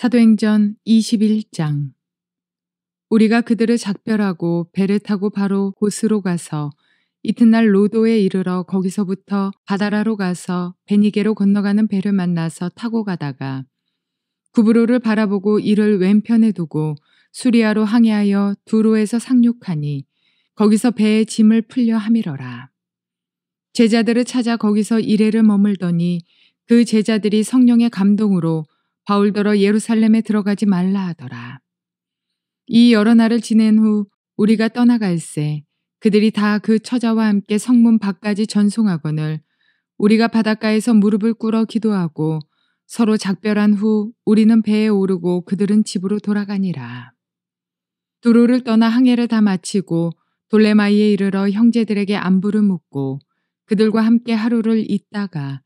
사도행전 21장 우리가 그들을 작별하고 배를 타고 바로 고스로 가서 이튿날 로도에 이르러 거기서부터 바다라로 가서 베니게로 건너가는 배를 만나서 타고 가다가 구브로를 바라보고 이를 왼편에 두고 수리아로 항해하여 두로에서 상륙하니 거기서 배에 짐을 풀려 함이러라. 제자들을 찾아 거기서 이래를 머물더니 그 제자들이 성령의 감동으로 바울더러 예루살렘에 들어가지 말라 하더라. 이 여러 날을 지낸 후 우리가 떠나갈세 그들이 다 그 처자와 함께 성문 밖까지 전송하거늘 우리가 바닷가에서 무릎을 꿇어 기도하고 서로 작별한 후 우리는 배에 오르고 그들은 집으로 돌아가니라. 두루를 떠나 항해를 다 마치고 돌레마이에 이르러 형제들에게 안부를 묻고 그들과 함께 하루를 있다가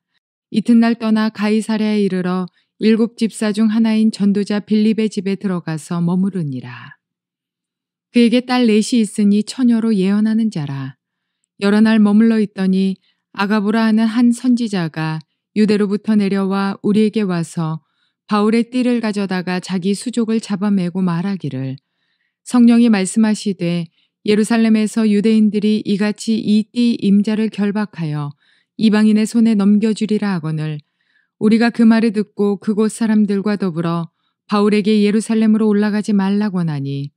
이튿날 떠나 가이사랴에 이르러 일곱 집사 중 하나인 전도자 빌립의 집에 들어가서 머무르니라. 그에게 딸 넷이 있으니 처녀로 예언하는 자라. 여러 날 머물러 있더니 아가보라 하는 한 선지자가 유대로부터 내려와 우리에게 와서 바울의 띠를 가져다가 자기 수족을 잡아매고 말하기를 성령이 말씀하시되 예루살렘에서 유대인들이 이같이 이 띠 임자를 결박하여 이방인의 손에 넘겨주리라 하거늘 우리가 그 말을 듣고 그곳 사람들과 더불어 바울에게 예루살렘으로 올라가지 말라고 나니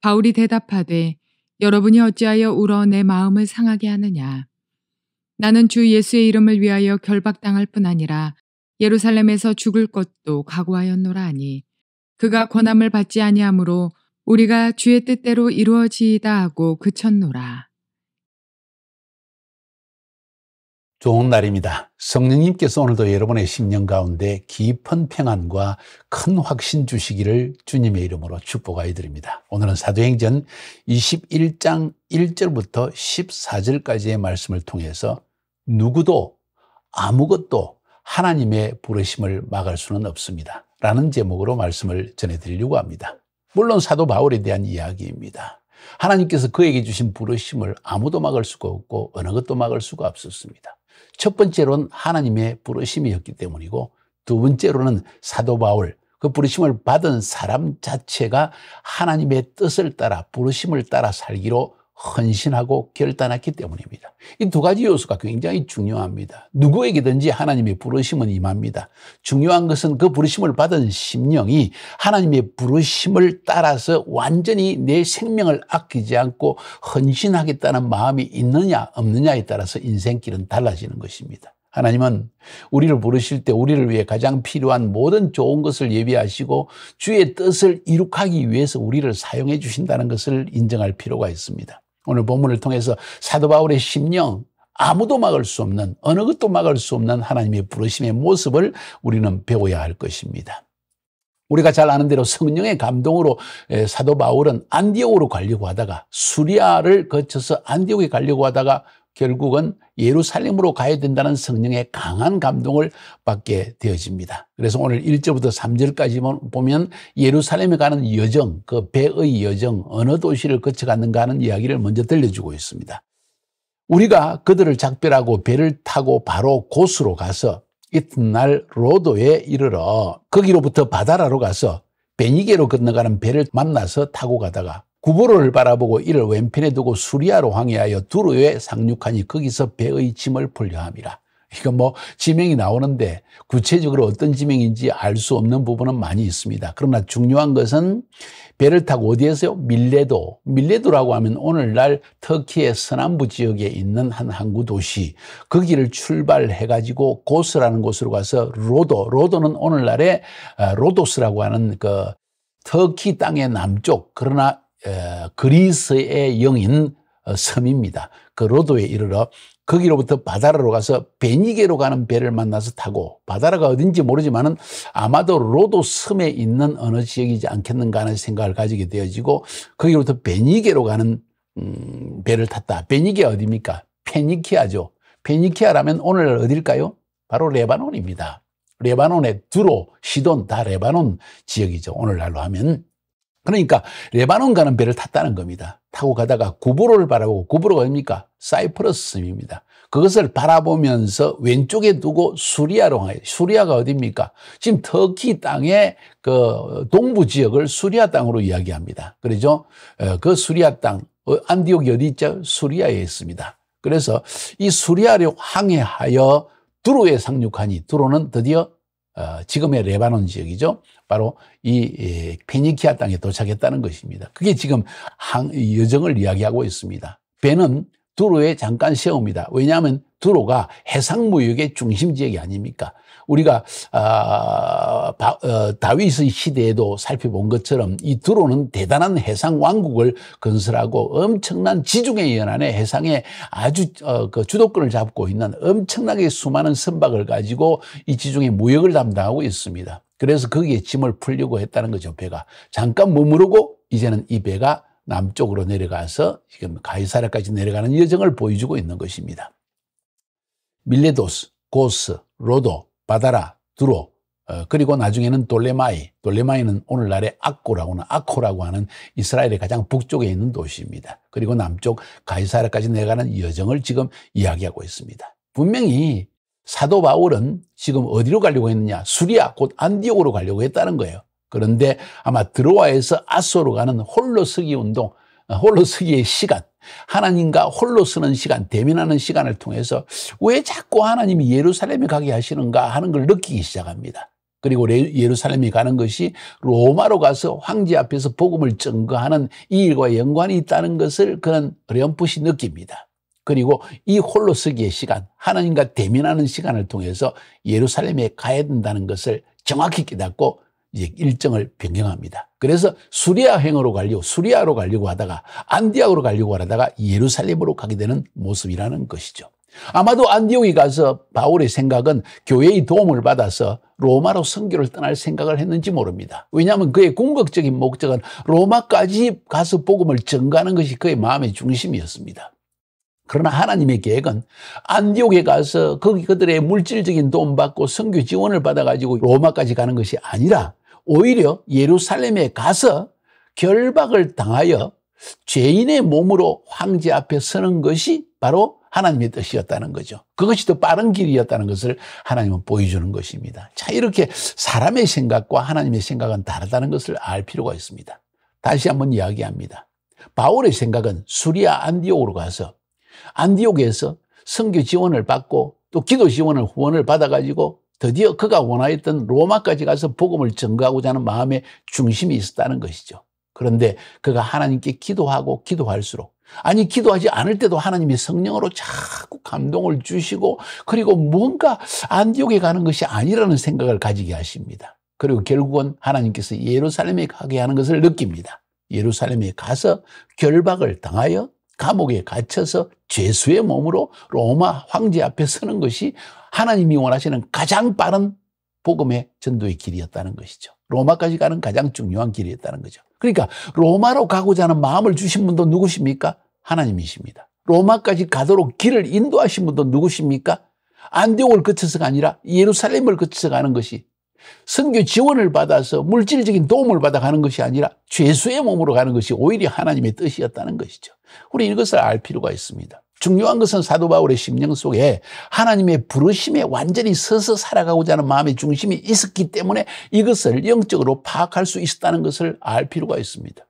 바울이 대답하되 여러분이 어찌하여 울어 내 마음을 상하게 하느냐. 나는 주 예수의 이름을 위하여 결박당할 뿐 아니라 예루살렘에서 죽을 것도 각오하였노라 하니 그가 권함을 받지 아니하므로 우리가 주의 뜻대로 이루어지이다 하고 그쳤노라. 좋은 날입니다. 성령님께서 오늘도 여러분의 신년 가운데 깊은 평안과 큰 확신 주시기를 주님의 이름으로 축복하여 드립니다. 오늘은 사도행전 21장 1절부터 14절까지의 말씀을 통해서 누구도 아무것도 하나님의 부르심을 막을 수는 없습니다. 라는 제목으로 말씀을 전해드리려고 합니다. 물론 사도 바울에 대한 이야기입니다. 하나님께서 그에게 주신 부르심을 아무도 막을 수가 없고 어느 것도 막을 수가 없었습니다. 첫 번째로는 하나님의 부르심이었기 때문이고 두 번째로는 사도 바울 그 부르심을 받은 사람 자체가 하나님의 뜻을 따라 부르심을 따라 살기로 헌신하고 결단했기 때문입니다. 이 두 가지 요소가 굉장히 중요합니다. 누구에게든지 하나님의 부르심은 임합니다. 중요한 것은 그 부르심을 받은 심령이 하나님의 부르심을 따라서 완전히 내 생명을 아끼지 않고 헌신하겠다는 마음이 있느냐 없느냐에 따라서 인생길은 달라지는 것입니다. 하나님은 우리를 부르실 때 우리를 위해 가장 필요한 모든 좋은 것을 예비하시고 주의 뜻을 이룩하기 위해서 우리를 사용해 주신다는 것을 인정할 필요가 있습니다. 오늘 본문을 통해서 사도 바울의 심령, 아무도 막을 수 없는, 어느 것도 막을 수 없는 하나님의 부르심의 모습을 우리는 배워야 할 것입니다. 우리가 잘 아는 대로 성령의 감동으로 사도 바울은 안디옥으로 가려고 하다가 수리아를 거쳐서 안디옥에 가려고 하다가 결국은 예루살렘으로 가야 된다는 성령의 강한 감동을 받게 되어집니다. 그래서 오늘 1절부터 3절까지 만 보면 예루살렘에 가는 여정, 그 배의 여정, 어느 도시를 거쳐갔는가 하는 이야기를 먼저 들려주고 있습니다. 우리가 그들을 작별하고 배를 타고 바로 고수로 가서 이튿날 로도에 이르러 거기로부터 바다라로 가서 베니게로 건너가는 배를 만나서 타고 가다가 구보를 바라보고 이를 왼편에 두고 수리아로 황해하여 두루에 상륙하니 거기서 배의 짐을 풀려 함이라. 이건 뭐 지명이 나오는데 구체적으로 어떤 지명인지 알 수 없는 부분은 많이 있습니다. 그러나 중요한 것은 배를 타고 어디에서요? 밀레도. 밀레도라고 하면 오늘날 터키의 서남부 지역에 있는 한 항구 도시. 거기를 그 출발해가지고 고스라는 곳으로 가서 로도. 로도는 오늘날의 아, 로도스라고 하는 그 터키 땅의 남쪽. 그러나 그리스의 영인 어, 섬입니다. 그 로도에 이르러 거기로부터 바다로 가서 베니게로 가는 배를 만나서 타고 바다가 어딘지 모르지만은 아마도 로도 섬에 있는 어느 지역이지 않겠는가 하는 생각을 가지게 되어지고 거기로부터 베니게로 가는 음, 배를 탔다. 베니게 어디입니까? 페니키아죠. 페니키아라면 오늘 어딜까요? 바로 레바논입니다. 레바논의 두로, 시돈 다 레바논 지역이죠. 오늘날로 하면 그러니까 레바논 가는 배를 탔다는 겁니다. 타고 가다가 구보로를 바라보고 구보로가 어니까 사이프러스 섬입니다. 그것을 바라보면서 왼쪽에 두고 수리아로 향요 수리아가 어디입니까? 지금 터키 땅의 그 동부 지역을 수리아 땅으로 이야기합니다. 그러죠? 어, 그 수리아 땅 어, 안디옥이 어디 있죠? 수리아에 있습니다. 그래서 이 수리아로 항해하여 두로에 상륙하니 두로는 드디어 어, 지금의 레바논 지역이죠. 바로 이 페니키아 땅에 도착했다는 것입니다. 그게 지금 항, 여정을 이야기하고 있습니다. 배는 두로에 잠깐 세웁니다. 왜냐하면 두로가 해상 무역의 중심 지역이 아닙니까? 우리가 아, 바, 어, 다윗의 시대에도 살펴본 것처럼 이 두로는 대단한 해상 왕국을 건설하고 엄청난 지중해 연안의 해상에 아주 어, 그 주도권을 잡고 있는 엄청나게 수많은 선박을 가지고 이 지중해 무역을 담당하고 있습니다. 그래서 거기에 짐을 풀려고 했다는 거죠, 배가. 잠깐 머무르고 이제는 이 배가 남쪽으로 내려가서 지금 가이사라까지 내려가는 여정을 보여주고 있는 것입니다. 밀레도스, 고스, 로도, 바다라, 두로, 어, 그리고 나중에는 돌레마이, 돌레마이는 오늘날의 아코라고는 아코라고 하는 이스라엘의 가장 북쪽에 있는 도시입니다. 그리고 남쪽 가이사라까지 내가는 여정을 지금 이야기하고 있습니다. 분명히 사도 바울은 지금 어디로 가려고 했느냐? 수리아 곧 안디옥으로 가려고 했다는 거예요. 그런데 아마 드로아에서 아소로 가는 홀로서기 운동, 어, 홀로서기의 시간, 하나님과 홀로 서는 시간, 대면하는 시간을 통해서 왜 자꾸 하나님이 예루살렘에 가게 하시는가 하는 걸 느끼기 시작합니다. 그리고 예루살렘에 가는 것이 로마로 가서 황제 앞에서 복음을 증거하는 이 일과 연관이 있다는 것을 그는 어렴풋이 느낍니다. 그리고 이 홀로 서기의 시간, 하나님과 대면하는 시간을 통해서 예루살렘에 가야 된다는 것을 정확히 깨닫고 이제 일정을 변경합니다. 그래서 수리아행으로 가려고 수리아로 가려고 하다가 안디옥으로 가려고 하다가 예루살렘으로 가게 되는 모습이라는 것이죠. 아마도 안디옥에 가서 바울의 생각은 교회의 도움을 받아서 로마로 선교를 떠날 생각을 했는지 모릅니다. 왜냐하면 그의 궁극적인 목적은 로마까지 가서 복음을 전가하는 것이 그의 마음의 중심이었습니다. 그러나 하나님의 계획은 안디옥에 가서 거기 그들의 물질적인 도움받고 선교 지원을 받아가지고 로마까지 가는 것이 아니라 오히려 예루살렘에 가서 결박을 당하여 죄인의 몸으로 황제 앞에 서는 것이 바로 하나님의 뜻이었다는 거죠. 그것이 더 빠른 길이었다는 것을 하나님은 보여주는 것입니다. 자, 이렇게 사람의 생각과 하나님의 생각은 다르다는 것을 알 필요가 있습니다. 다시 한번 이야기합니다. 바울의 생각은 수리아 안디옥으로 가서 안디옥에서 선교 지원을 받고 또 기도 지원을 후원을 받아가지고 드디어 그가 원하였던 로마까지 가서 복음을 증거하고자 하는 마음의 중심이 있었다는 것이죠. 그런데 그가 하나님께 기도하고 기도할수록 아니 기도하지 않을 때도 하나님이 성령으로 자꾸 감동을 주시고 그리고 뭔가 안디옥에 가는 것이 아니라는 생각을 가지게 하십니다. 그리고 결국은 하나님께서 예루살렘에 가게 하는 것을 느낍니다. 예루살렘에 가서 결박을 당하여 감옥에 갇혀서 죄수의 몸으로 로마 황제 앞에 서는 것이 하나님이 원하시는 가장 빠른 복음의 전도의 길이었다는 것이죠. 로마까지 가는 가장 중요한 길이었다는 거죠. 그러니까 로마로 가고자 하는 마음을 주신 분도 누구십니까? 하나님이십니다. 로마까지 가도록 길을 인도하신 분도 누구십니까? 안디옥을 거쳐서가 아니라 예루살렘을 거쳐서 가는 것이 선교 지원을 받아서 물질적인 도움을 받아 가는 것이 아니라 죄수의 몸으로 가는 것이 오히려 하나님의 뜻이었다는 것이죠. 우리 이것을 알 필요가 있습니다. 중요한 것은 사도 바울의 심령 속에 하나님의 부르심에 완전히 서서 살아가고자 하는 마음의 중심이 있었기 때문에 이것을 영적으로 파악할 수 있었다는 것을 알 필요가 있습니다.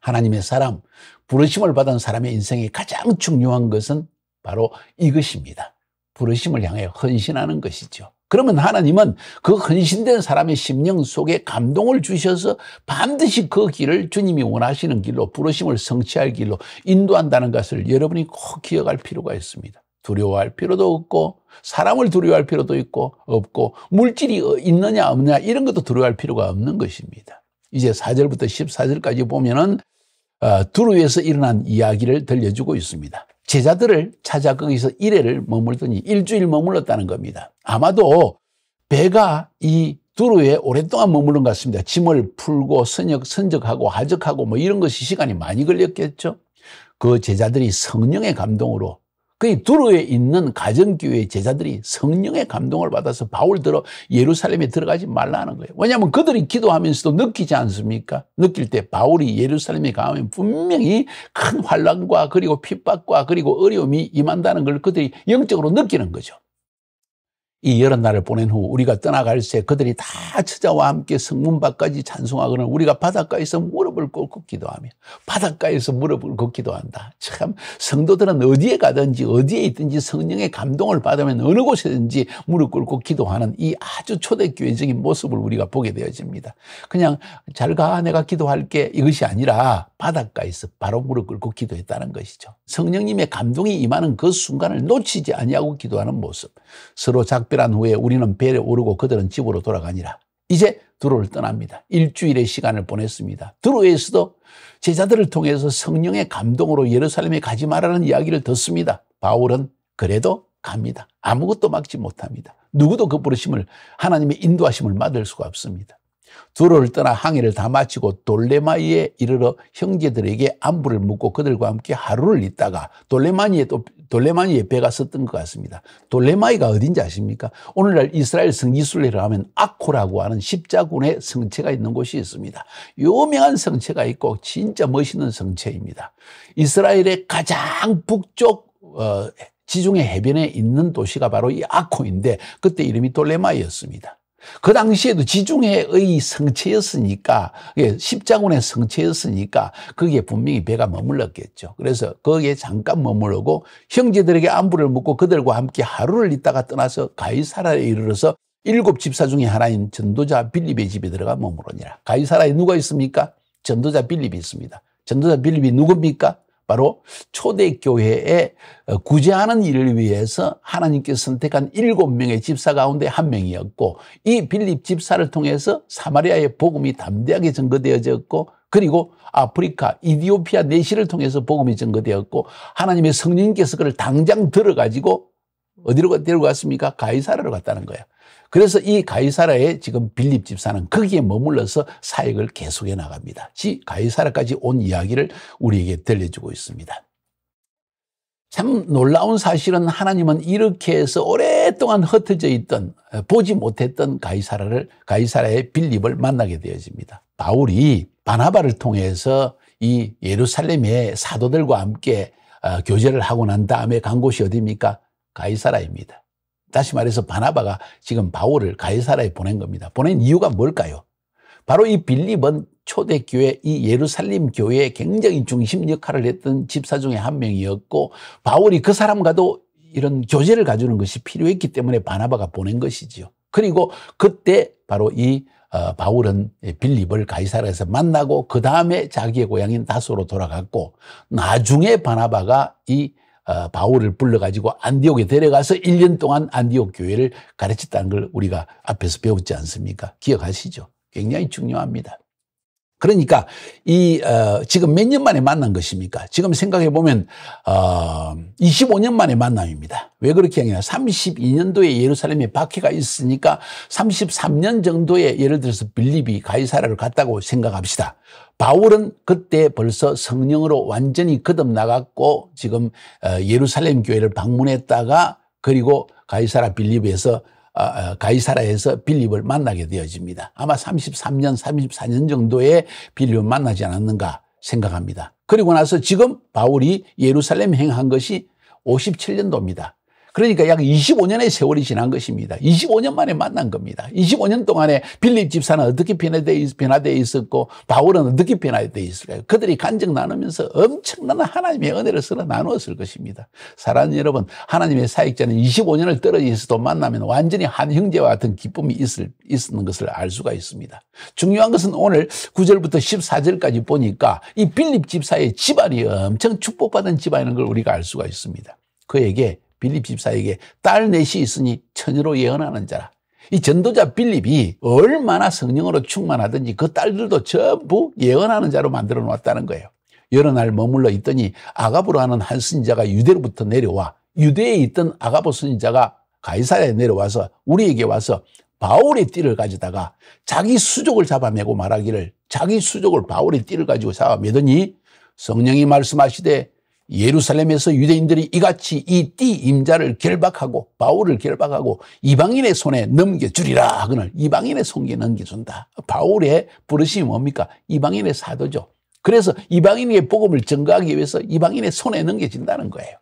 하나님의 사람, 부르심을 받은 사람의 인생에 가장 중요한 것은 바로 이것입니다. 부르심을 향해 헌신하는 것이죠. 그러면 하나님은 그 헌신된 사람의 심령 속에 감동을 주셔서 반드시 그 길을 주님이 원하시는 길로 부르심을 성취할 길로 인도한다는 것을 여러분이 꼭 기억할 필요가 있습니다. 두려워할 필요도 없고 사람을 두려워할 필요도 있고 없고 물질이 있느냐 없느냐 이런 것도 두려워할 필요가 없는 것입니다. 이제 4절부터 14절까지 보면은 어, 두루에서 일어난 이야기를 들려주고 있습니다. 제자들을 찾아 거기서 일해를 머물더니 일주일 머물렀다는 겁니다. 아마도 배가 이 두루에 오랫동안 머무른 것 같습니다. 짐을 풀고 선역, 선적하고 하적하고 뭐 이런 것이 시간이 많이 걸렸겠죠. 그 제자들이 성령의 감동으로 그의 두루에 있는 가정교회 제자들이 성령의 감동을 받아서 바울들어 예루살렘에 들어가지 말라는 거예요. 왜냐하면 그들이 기도하면서도 느끼지 않습니까? 느낄 때 바울이 예루살렘에 가면 분명히 큰 환란과 그리고 핍박과 그리고 어려움이 임한다는 걸 그들이 영적으로 느끼는 거죠. 이 여러 날을 보낸 후 우리가 떠나갈 새 그들이 다 처자와 함께 성문 밖까지 찬송하거나 우리가 바닷가에서 무릎을 꿇고 기도하며 바닷가에서 무릎을 꿇 기도한다. 참 성도들은 어디에 가든지 어디에 있든지 성령의 감동을 받으면 어느 곳에든지 무릎 꿇고 기도하는 이 아주 초대교회적인 모습을 우리가 보게 되어집니다. 그냥 잘 가 내가 기도할게 이것이 아니라 바닷가에서 바로 무릎 꿇고 기도했다는 것이죠. 성령님의 감동이 임하는 그 순간을 놓치지 아니하고 기도하는 모습 서로 작별 작별한 후에 우리는 배에 오르고 그들은 집으로 돌아가니라. 이제 두루를 떠납니다. 일주일의 시간을 보냈습니다. 두루에서도 제자들을 통해서 성령의 감동으로 예루살렘에 가지 말라는 이야기를 듣습니다. 바울은 그래도 갑니다. 아무것도 막지 못합니다. 누구도 그 부르심을 하나님의 인도하심을 받을 수가 없습니다. 두루를 떠나 항해를 다 마치고 돌레마이에 이르러 형제들에게 안부를 묻고 그들과 함께 하루를 있다가 돌레마니에 또 돌레마니 예배 갔었던 것 같습니다. 돌레마이가 어딘지 아십니까? 오늘날 이스라엘 성지순례를 하면 아코라고 하는 십자군의 성체가 있는 곳이 있습니다. 유명한 성체가 있고 진짜 멋있는 성체입니다. 이스라엘의 가장 북쪽 어, 지중해 해변에 있는 도시가 바로 이 아코인데 그때 이름이 돌레마이였습니다. 그 당시에도 지중해의 성체였으니까 예, 십자군의 성체였으니까 거기에 분명히 배가 머물렀겠죠. 그래서 거기에 잠깐 머무르고 형제들에게 안부를 묻고 그들과 함께 하루를 있다가 떠나서 가이사라에 이르러서 일곱 집사 중에 하나인 전도자 빌립의 집에 들어가 머무르니라. 가이사라에 누가 있습니까? 전도자 빌립이 있습니다. 전도자 빌립이 누굽니까? 바로 초대교회에 어, 구제하는 일을 위해서 하나님께서 선택한 일곱 명의 집사 가운데 한 명이었고 이 빌립 집사를 통해서 사마리아의 복음이 담대하게 전거되어졌고 그리고 아프리카 이디오피아 내시를 통해서 복음이 전거되었고 하나님의 성령님께서 그를 당장 들어가지고 어디로 데리고갔습니까 가이사라로 갔다는 거예요. 그래서 이 가이사라의 지금 빌립 집사는 거기에 머물러서 사역을 계속해 나갑니다. 지 가이사라까지 온 이야기를 우리에게 들려주고 있습니다. 참 놀라운 사실은 하나님은 이렇게 해서 오랫동안 흩어져 있던 보지 못했던 가이사라를 가이사라의 빌립을 만나게 되어집니다. 바울이 바나바를 통해서 이 예루살렘의 사도들과 함께 어, 교제를 하고 난 다음에 간 곳이 어디입니까? 가이사라입니다. 다시 말해서 바나바가 지금 바울을 가이사라에 보낸 겁니다. 보낸 이유가 뭘까요? 바로 이 빌립은 초대교회 이 예루살림 교회에 굉장히 중심 역할을 했던 집사 중에 한 명이었고 바울이 그 사람과도 이런 교제를 가지는 것이 필요했기 때문에 바나바가 보낸 것이지요. 그리고 그때 바로 이 어, 바울은 빌립을 가이사라에서 만나고 그 다음에 자기의 고향인 다소로 돌아갔고 나중에 바나바가 이 어, 바울을 불러가지고 안디옥에 데려가서 1년 동안 안디옥 교회를 가르쳤다는 걸 우리가 앞에서 배웠지 않습니까? 기억하시죠? 굉장히 중요합니다. 그러니까 이 어, 지금 몇 년 만에 만난 것입니까? 지금 생각해 보면 어, 25년 만에 만남입니다. 왜 그렇게 하냐? 32년도에 예루살렘에 박해가 있으니까 33년 정도에 예를 들어서 빌립이 가이사라를 갔다고 생각합시다. 바울은 그때 벌써 성령으로 완전히 거듭나갔고 지금 어, 예루살렘 교회를 방문했다가 그리고 가이사라 빌립에서 어, 어, 가이사라에서 빌립을 만나게 되어집니다. 아마 33년, 34년 정도에 빌립을 만나지 않았는가 생각합니다. 그리고 나서 지금 바울이 예루살렘 행한 것이 57년도입니다. 그러니까 약 25년의 세월이 지난 것입니다. 25년 만에 만난 겁니다. 25년 동안에 빌립 집사는 어떻게 변화되어, 있었고 바울은 어떻게 변화되어 있을까요? 그들이 간증 나누면서 엄청난 하나님의 은혜를 서로 나누었을 것입니다. 사랑하는 여러분, 하나님의 사역자는 25년을 떨어져 있어도 만나면 완전히 한 형제와 같은 기쁨이 있을, 있는 것을 알 수가 있습니다. 중요한 것은 오늘 9절부터 14절까지 보니까 이 빌립 집사의 집안이 엄청 축복받은 집안인 걸 우리가 알 수가 있습니다. 그에게 빌립 집사에게 딸 넷이 있으니 천으로 예언하는 자라. 이 전도자 빌립이 얼마나 성령으로 충만하든지 그 딸들도 전부 예언하는 자로 만들어 놓았다는 거예요. 여러 날 머물러 있더니 아가브로 하는 한 선지자가 유대로부터 내려와 유대에 있던 아가보 선지자가 가이사에 내려와서 우리에게 와서 바울의 띠를 가지다가 자기 수족을 잡아매고 말하기를 자기 수족을 바울의 띠를 가지고 잡아매더니 성령이 말씀하시되 예루살렘에서 유대인들이 이같이 이 띠 임자를 결박하고 바울을 결박하고 이방인의 손에 넘겨주리라 하거늘 이방인의 손에 넘겨준다. 바울의 부르심이 뭡니까? 이방인의 사도죠. 그래서 이방인의 복음을 증거하기 위해서 이방인의 손에 넘겨진다는 거예요.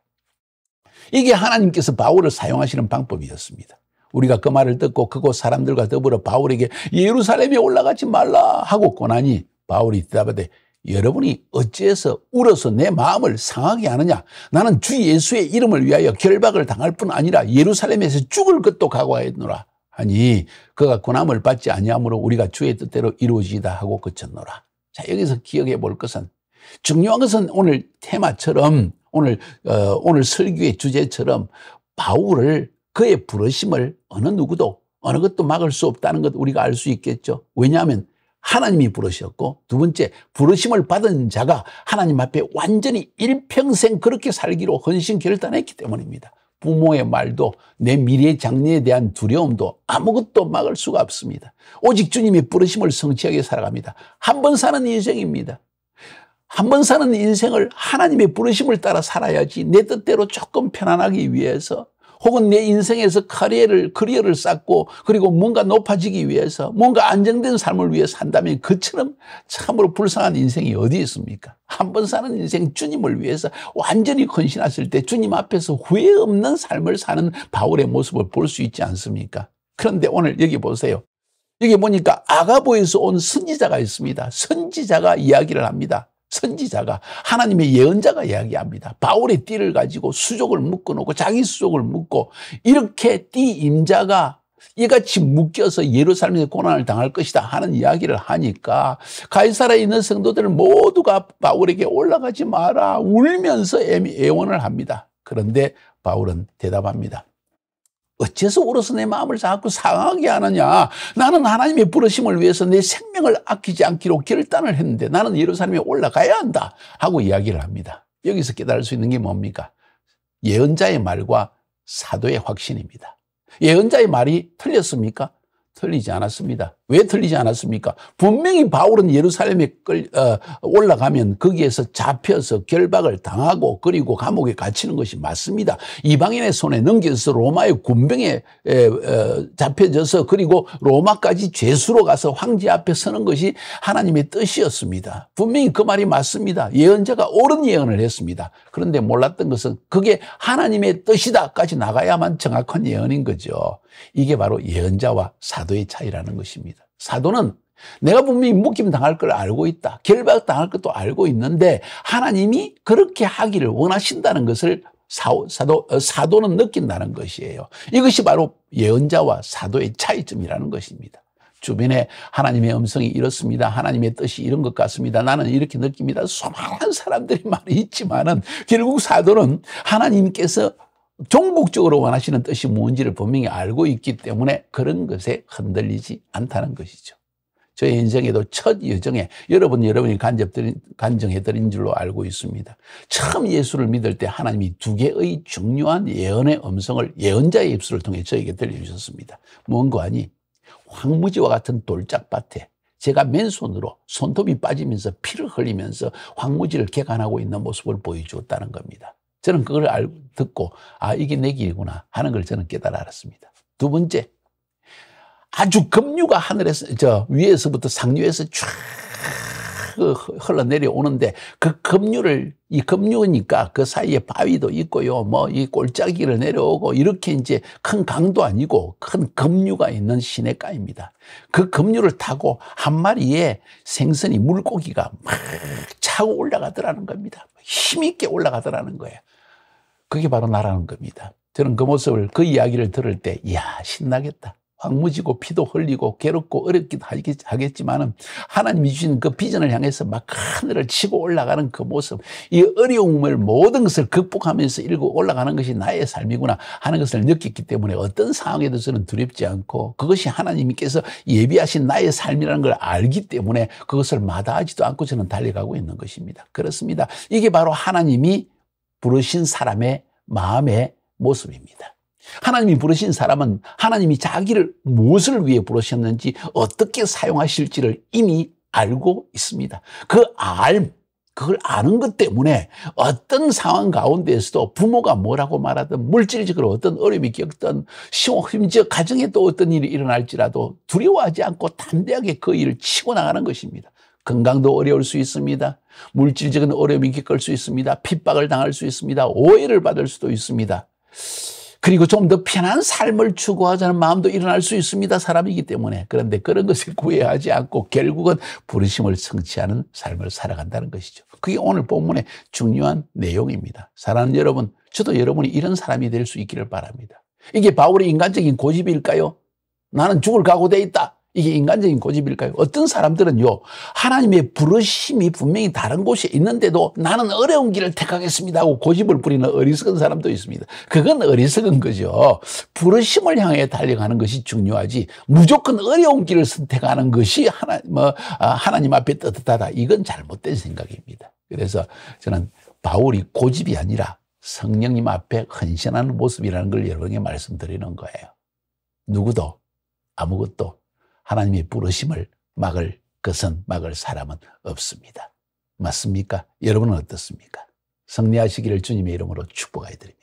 이게 하나님께서 바울을 사용하시는 방법이었습니다. 우리가 그 말을 듣고 그곳 사람들과 더불어 바울에게 예루살렘에 올라가지 말라 하고 권하니 바울이 대답하되 여러분이 어찌해서 울어서 내 마음을 상하게 하느냐? 나는 주 예수의 이름을 위하여 결박을 당할 뿐 아니라 예루살렘에서 죽을 것도 각오하였노라. 하니 그가 고함을 받지 아니함으로 우리가 주의 뜻대로 이루어지다 하고 그쳤노라. 자 여기서 기억해 볼 것은 중요한 것은 오늘 테마처럼 오늘 어, 오늘 설교의 주제처럼 바울을 그의 부르심을 어느 누구도 어느 것도 막을 수 없다는 것 우리가 알 수 있겠죠. 왜냐하면 하나님이 부르셨고 두 번째 부르심을 받은 자가 하나님 앞에 완전히 일평생 그렇게 살기로 헌신 결단했기 때문입니다. 부모의 말도 내미래 장래에 대한 두려움도 아무것도 막을 수가 없습니다. 오직 주님의 부르심을 성취하게 살아갑니다. 한 번 사는 인생입니다. 한 번 사는 인생을 하나님의 부르심을 따라 살아야지 내 뜻대로 조금 편안하기 위해서 혹은 내 인생에서 커리어를 커리어를 쌓고 그리고 뭔가 높아지기 위해서 뭔가 안정된 삶을 위해 산다면 그처럼 참으로 불쌍한 인생이 어디 있습니까? 한번 사는 인생 주님을 위해서 완전히 헌신했을 때 주님 앞에서 후회 없는 삶을 사는 바울의 모습을 볼 수 있지 않습니까? 그런데 오늘 여기 보세요. 여기 보니까 아가보에서 온 선지자가 있습니다. 선지자가 이야기를 합니다. 선지자가 하나님의 예언자가 이야기합니다. 바울의 띠를 가지고 수족을 묶어놓고 자기 수족을 묶고 이렇게 띠 임자가 이같이 묶여서 예루살렘에 고난을 당할 것이다 하는 이야기를 하니까 가이사라에 있는 성도들 모두가 바울에게 올라가지 마라 울면서 애원을 합니다. 그런데 바울은 대답합니다. 어째서 울어서내 마음을 자꾸 상하게 하느냐. 나는 하나님의 부르심을 위해서 내 생명을 아끼지 않기로 결단을 했는데 나는 예루살렘에 올라가야 한다. 하고 이야기를 합니다. 여기서 깨달을 수 있는 게 뭡니까? 예언자의 말과 사도의 확신입니다. 예언자의 말이 틀렸습니까? 틀리지 않았습니다. 왜 틀리지 않았습니까? 분명히 바울은 예루살렘에 끌, 어, 올라가면 거기에서 잡혀서 결박을 당하고 그리고 감옥에 갇히는 것이 맞습니다. 이방인의 손에 넘겨서 로마의 군병에 에, 에, 어, 잡혀져서 그리고 로마까지 죄수로 가서 황제 앞에 서는 것이 하나님의 뜻이었습니다. 분명히 그 말이 맞습니다. 예언자가 옳은 예언을 했습니다. 그런데 몰랐던 것은 그게 하나님의 뜻이다까지 나가야만 정확한 예언인 거죠. 이게 바로 예언자와 사도의 차이라는 것입니다. 사도는 내가 분명히 묶임 당할 걸 알고 있다. 결박 당할 것도 알고 있는데 하나님이 그렇게 하기를 원하신다는 것을 사도 어, 사도는 느낀다는 것이에요. 이것이 바로 예언자와 사도의 차이점이라는 것입니다. 주변에 하나님의 음성이 이렇습니다. 하나님의 뜻이 이런 것 같습니다. 나는 이렇게 느낍니다. 수많은 사람들이 많이 있지만은 결국 사도는 하나님께서 종국적으로 원하시는 뜻이 뭔지를 분명히 알고 있기 때문에 그런 것에 흔들리지 않다는 것이죠. 저의 인생에도 첫 여정에 여러분 여러분이 간접드린, 간정해드린 줄로 알고 있습니다. 처음 예수를 믿을 때 하나님이 두 개의 중요한 예언의 음성을 예언자의 입술을 통해 저에게 들려주셨습니다. 뭔가 하니 황무지와 같은 돌짝밭에 제가 맨손으로 손톱이 빠지면서 피를 흘리면서 황무지를 개간하고 있는 모습을 보여주었다는 겁니다. 저는 그걸 알고 듣고 아 이게 내 길이구나 하는 걸 저는 깨달아 알았습니다. 두 번째 아주 급류가 하늘에서 저 위에서부터 상류에서 쫙 그 흘러내려오는데 그 급류를 이 급류니까 그 사이에 바위도 있고요. 뭐이 골짜기를 내려오고 이렇게 이제 큰 강도 아니고 큰 급류가 있는 시내가입니다. 그 급류를 타고 한 마리의 생선이 물고기가 막 차고 올라가더라는 겁니다. 힘있게 올라가더라는 거예요. 그게 바로 나라는 겁니다. 저는 그 모습을 그 이야기를 들을 때 이야 신나겠다. 황무지고 피도 흘리고 괴롭고 어렵긴 하겠지만은 하나님이 주신 그 비전을 향해서 막 하늘을 치고 올라가는 그 모습, 이 어려움을 모든 것을 극복하면서 일고 올라가는 것이 나의 삶이구나 하는 것을 느꼈기 때문에 어떤 상황에도 저는 두렵지 않고 그것이 하나님께서 예비하신 나의 삶이라는 걸 알기 때문에 그것을 마다하지도 않고 저는 달려가고 있는 것입니다. 그렇습니다. 이게 바로 하나님이 부르신 사람의 마음의 모습입니다. 하나님이 부르신 사람은 하나님이 자기를 무엇을 위해 부르셨는지 어떻게 사용하실지를 이미 알고 있습니다. 그 알, 그걸 아는 것 때문에 어떤 상황 가운데에서도 부모가 뭐라고 말하든 물질적으로 어떤 어려움이 겪든 심지어 가정에 또 어떤 일이 일어날지라도 두려워하지 않고 담대하게 그 일을 치고 나가는 것입니다. 건강도 어려울 수 있습니다. 물질적인 어려움이 겪을 수 있습니다. 핍박을 당할 수 있습니다. 오해를 받을 수도 있습니다. 그리고 좀 더 편한 삶을 추구하자는 마음도 일어날 수 있습니다. 사람이기 때문에. 그런데 그런 것을 구애하지 않고 결국은 부르심을 성취하는 삶을 살아간다는 것이죠. 그게 오늘 본문의 중요한 내용입니다. 사랑하는 여러분, 저도 여러분이 이런 사람이 될 수 있기를 바랍니다. 이게 바울의 인간적인 고집일까요? 나는 죽을 각오돼 있다. 이게 인간적인 고집일까요? 어떤 사람들은요, 하나님의 부르심이 분명히 다른 곳에 있는데도 나는 어려운 길을 택하겠습니다 하고 고집을 부리는 어리석은 사람도 있습니다. 그건 어리석은 거죠. 부르심을 향해 달려가는 것이 중요하지, 무조건 어려운 길을 선택하는 것이 하나, 뭐, 아, 하나님 앞에 떳떳하다. 이건 잘못된 생각입니다. 그래서 저는 바울이 고집이 아니라 성령님 앞에 헌신하는 모습이라는 걸 여러분에게 말씀드리는 거예요. 누구도 아무것도 하나님의 부르심을 막을 것은 그 막을 사람은 없습니다. 맞습니까? 여러분은 어떻습니까? 승리하시기를 주님의 이름으로 축복해 드립니다.